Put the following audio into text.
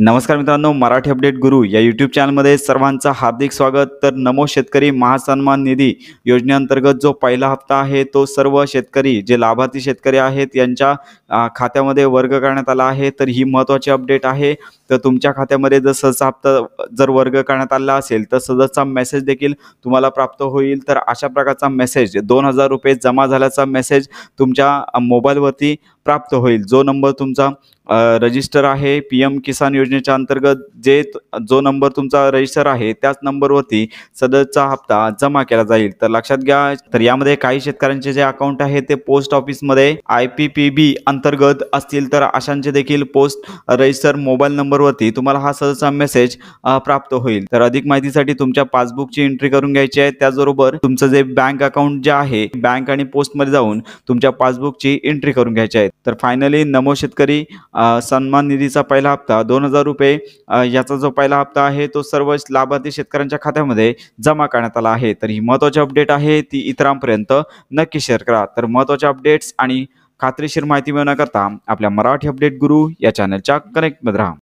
नमस्कार मित्रांनो मराठी अपडेट गुरु या यूट्यूब चॅनलमध्ये सर्वांचं हार्दिक स्वागत तर नमो शेतकरी महासन्मान निधी योजनेअंतर्गत जो पहिला हप्ता आहे तो सर्व शेतकरी जे लाभार्थी शेतकरी आहेत यांच्या खात्यामध्ये वर्ग करण्यात आला आहे तर ही महत्त्वाची अपडेट आहे तर तुमच्या खात्यामध्ये जर सहजचा हप्ता जर वर्ग करण्यात आला असेल तर सदरचा मेसेज देखील तुम्हाला प्राप्त होईल तर अशा प्रकारचा मेसेज दोन हजार रुपये जमा झाल्याचा मेसेज तुमच्या मोबाईलवरती प्राप्त होईल जो नंबर तुमचा रजिस्टर आहे पी एम किसान योजनेच्या अंतर्गत जे जो नंबर तुमचा रजिस्टर आहे त्याच नंबरवरती सदरचा हप्ता जमा केला जाईल तर लक्षात घ्या तर यामध्ये काही शेतकऱ्यांचे जे अकाउंट आहे ते पोस्ट ऑफिसमध्ये आय पी पी बी अंतर्गत असतील तर अशांचे देखील पोस्ट रजिस्टर मोबाईल नंबर नंबरवरती तुम्हाला हा सहजचा मेसेज प्राप्त होईल तर अधिक माहितीसाठी तुमच्या पासबुकची एंट्री करून घ्यायची आहे त्याचबरोबर तुमचं जे बँक अकाउंट जे आहे बँक आणि पोस्टमध्ये जाऊन तुमच्या पासबुकची एंट्री करून घ्यायची आहे तर फायनली नमो शेतकरी सन्मान निधीचा पहिला हप्ता दोन हजार रुपये याचा जो पहिला हप्ता आहे तो सर्व लाभार्थी शेतकऱ्यांच्या खात्यामध्ये जमा करण्यात आला आहे तर ही महत्वाची अपडेट आहे ती इतरांपर्यंत नक्की शेअर करा तर महत्वाचे अपडेट्स आणि खात्रीशीर माहिती मिळवण्याकरता आपल्या मराठी अपडेट गुरु या चॅनलच्या कनेक्टमध्ये राहा